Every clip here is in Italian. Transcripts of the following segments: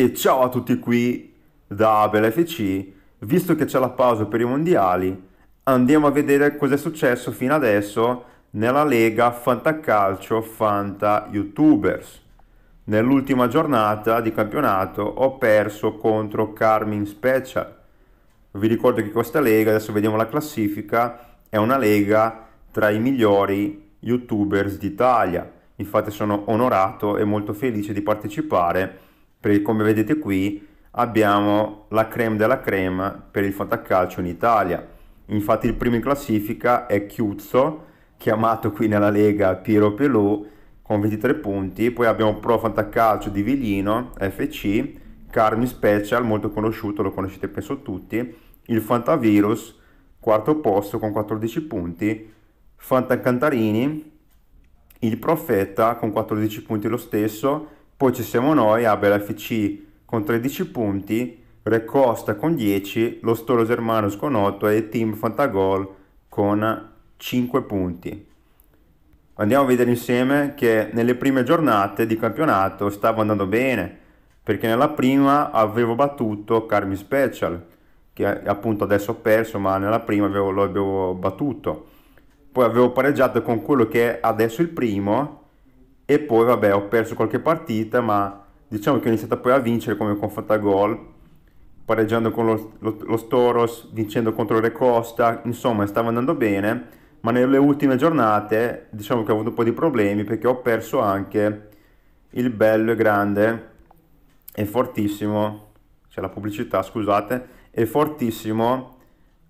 E ciao a tutti qui da Abel FC, visto che c'è la pausa per i mondiali, andiamo a vedere cosa è successo fino adesso nella Lega Fantacalcio Fanta Youtubers. Nell'ultima giornata di campionato ho perso contro Carmin Special. Vi ricordo che questa lega, adesso vediamo la classifica, è una lega tra i migliori youtubers d'Italia. Infatti sono onorato e molto felice di partecipare a per, come vedete qui abbiamo la creme della crema per il fantacalcio in Italia. Infatti il primo in classifica è Chiuzzo, chiamato qui nella Lega Piero Pelù, con 23 punti. Poi abbiamo Pro Fantacalcio di Viglino, FC, Carmi Special, molto conosciuto, lo conoscete penso tutti, il Fantavirus, quarto posto con 14 punti, Fantacantarini, il Profeta con 14 punti lo stesso, poi ci siamo noi, Abel FC con 13 punti, Re Costa con 10, lo Stolo Germanus con 8 e Team Fantagol con 5 punti. Andiamo a vedere insieme che nelle prime giornate di campionato stavo andando bene, perché nella prima avevo battuto Carmi Special, che appunto adesso ho perso, ma nella prima avevo, lo avevo battuto. Poi avevo pareggiato con quello che è adesso il primo, e poi vabbè ho perso qualche partita ma diciamo che ho iniziato poi a vincere come con Fattagol pareggiando con lo, lo, lo Storos, vincendo contro Recosta, insomma stava andando bene ma nelle ultime giornate diciamo che ho avuto un po' di problemi perché ho perso anche il bello e grande e fortissimo cioè la pubblicità scusate e fortissimo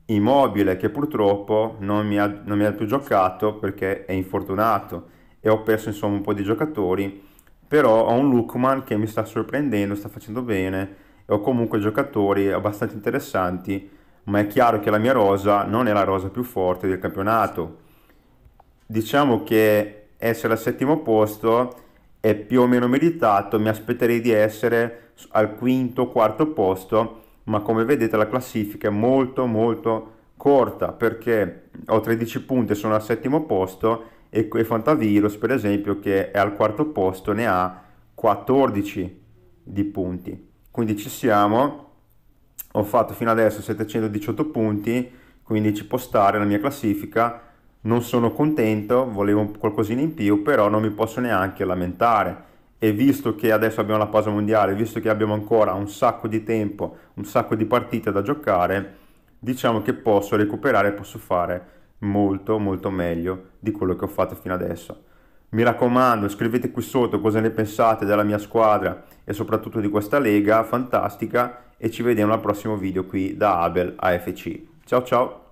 Immobile che purtroppo non mi, ha, non mi ha più giocato perché è infortunato e ho perso insomma un po' di giocatori, però ho un Lookman che mi sta sorprendendo, sta facendo bene e ho comunque giocatori abbastanza interessanti, ma è chiaro che la mia rosa non è la rosa più forte del campionato. Diciamo che essere al settimo posto è più o meno meritato, mi aspetterei di essere al quinto o quarto posto, ma come vedete la classifica è molto molto corta perché ho 13 punti e sono al settimo posto e, e Fantavirus per esempio che è al quarto posto ne ha 14 di punti quindi ci siamo ho fatto fino adesso 718 punti quindi ci può stare la mia classifica non sono contento volevo qualcosina in più però non mi posso neanche lamentare e visto che adesso abbiamo la pausa mondiale visto che abbiamo ancora un sacco di tempo un sacco di partite da giocare diciamo che posso recuperare posso fare molto molto meglio di quello che ho fatto fino adesso. Mi raccomando, scrivete qui sotto cosa ne pensate della mia squadra e soprattutto di questa lega fantastica e ci vediamo al prossimo video qui da Abel AFC. Ciao ciao!